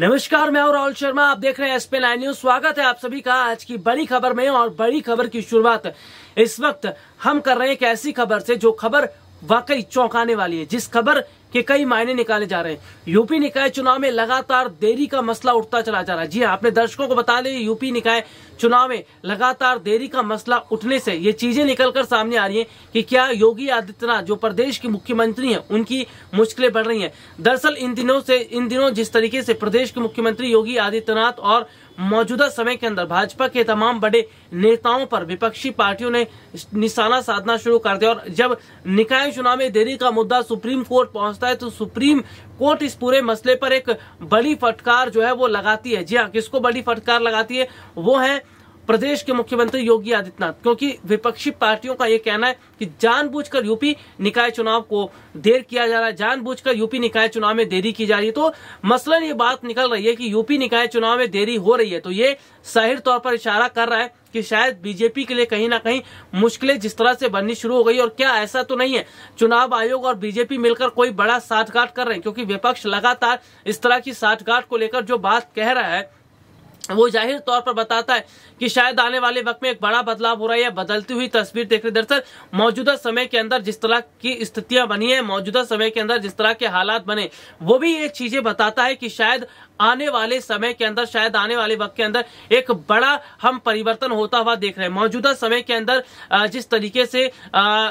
नमस्कार मैं और राहुल शर्मा आप देख रहे हैं एसपी लाइन न्यूज स्वागत है आप सभी का आज की बड़ी खबर में और बड़ी खबर की शुरुआत इस वक्त हम कर रहे हैं एक ऐसी खबर से जो खबर वाकई चौंकाने वाली है जिस खबर के कई मायने निकाले जा रहे हैं यूपी निकाय चुनाव में लगातार देरी का मसला उठता चला जा रहा है जी हाँ अपने दर्शकों को बता दें यूपी निकाय चुनाव में लगातार देरी का मसला उठने से ये चीजें निकलकर सामने आ रही हैं कि क्या योगी आदित्यनाथ जो प्रदेश के मुख्यमंत्री हैं उनकी मुश्किलें बढ़ रही हैं दरअसल इन दिनों से इन दिनों जिस तरीके से प्रदेश के मुख्यमंत्री योगी आदित्यनाथ और मौजूदा समय के अंदर भाजपा के तमाम बड़े नेताओं पर विपक्षी पार्टियों ने निशाना साधना शुरू कर दिया और जब निकाय चुनाव में देरी का मुद्दा सुप्रीम कोर्ट पहुंचता है तो सुप्रीम कोर्ट इस पूरे मसले पर एक बड़ी फटकार जो है वो लगाती है जी हाँ किसको बड़ी फटकार लगाती है वो है प्रदेश के मुख्यमंत्री योगी आदित्यनाथ क्योंकि विपक्षी पार्टियों का यह कहना है कि जानबूझकर यूपी निकाय चुनाव को देर किया जा रहा है जानबूझकर यूपी निकाय चुनाव में देरी की जा रही है तो मसलन ये बात निकल रही है कि यूपी निकाय चुनाव में देरी हो रही है तो ये साहिर तौर पर इशारा कर रहा है कि शायद बीजेपी के लिए कहीं ना कहीं मुश्किलें जिस तरह से बननी शुरू हो गई और क्या ऐसा तो नहीं है चुनाव आयोग और बीजेपी मिलकर कोई बड़ा साठगांठ कर रहे हैं क्योंकि विपक्ष लगातार इस तरह की साठगांठ को लेकर जो बात कह रहा है वो जाहिर तौर पर बताता है कि शायद आने वाले वक्त में एक बड़ा बदलाव हो रहा है या बदलती हुई तस्वीर देख रहे दरअसल मौजूदा समय के अंदर जिस तरह की स्थितियां बनी है मौजूदा समय के अंदर जिस तरह के हालात बने वो भी ये चीजें बताता है कि शायद आने वाले समय के अंदर शायद आने वाले वक्त के अंदर एक बड़ा हम परिवर्तन होता हुआ देख रहे हैं मौजूदा समय के अंदर जिस तरीके से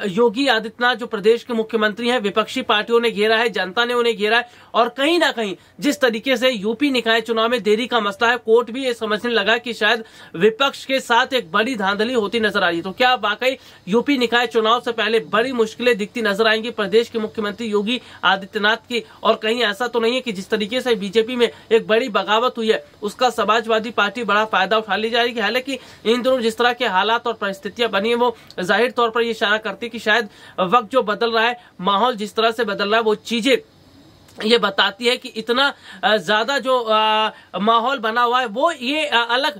योगी आदित्यनाथ जो प्रदेश के मुख्यमंत्री हैं विपक्षी पार्टियों ने घेरा है जनता ने उन्हें घेरा है और कहीं ना कहीं जिस तरीके से यूपी निकाय चुनाव में देरी का मसला है कोर्ट भी ये समझने लगा कि शायद विपक्ष के साथ एक बड़ी धांधली होती नजर आ रही तो क्या वाकई यूपी निकाय चुनाव से पहले बड़ी मुश्किलें दिखती नजर आएंगी प्रदेश के मुख्यमंत्री योगी आदित्यनाथ की और कहीं ऐसा तो नहीं है कि जिस तरीके से बीजेपी में एक बड़ी बगावत हुई है उसका समाजवादी पार्टी बड़ा फायदा उठा ली जाएगी हालांकि इन दोनों जिस तरह के हालात और परिस्थितियां बनी है वो जाहिर तौर पर ये इशारा करती है कि शायद वक्त जो बदल रहा है माहौल जिस तरह से बदल रहा है वो चीजें ये बताती है कि इतना ज्यादा जो माहौल बना हुआ है वो ये अलग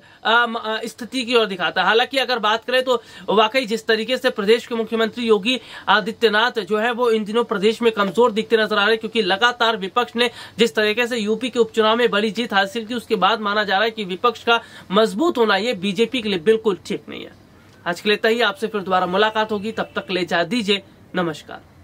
स्थिति की ओर दिखाता है हालांकि अगर बात करें तो वाकई जिस तरीके से प्रदेश के मुख्यमंत्री योगी आदित्यनाथ जो है वो इन दिनों प्रदेश में कमजोर दिखते नजर आ रहे हैं क्योंकि लगातार विपक्ष ने जिस तरीके से यूपी के उपचुनाव में बड़ी जीत हासिल की उसके बाद माना जा रहा है कि विपक्ष का मजबूत होना ये बीजेपी के लिए बिल्कुल ठीक नहीं है आज के लिए तही आपसे फिर दोबारा मुलाकात होगी तब तक ले जा दीजिए नमस्कार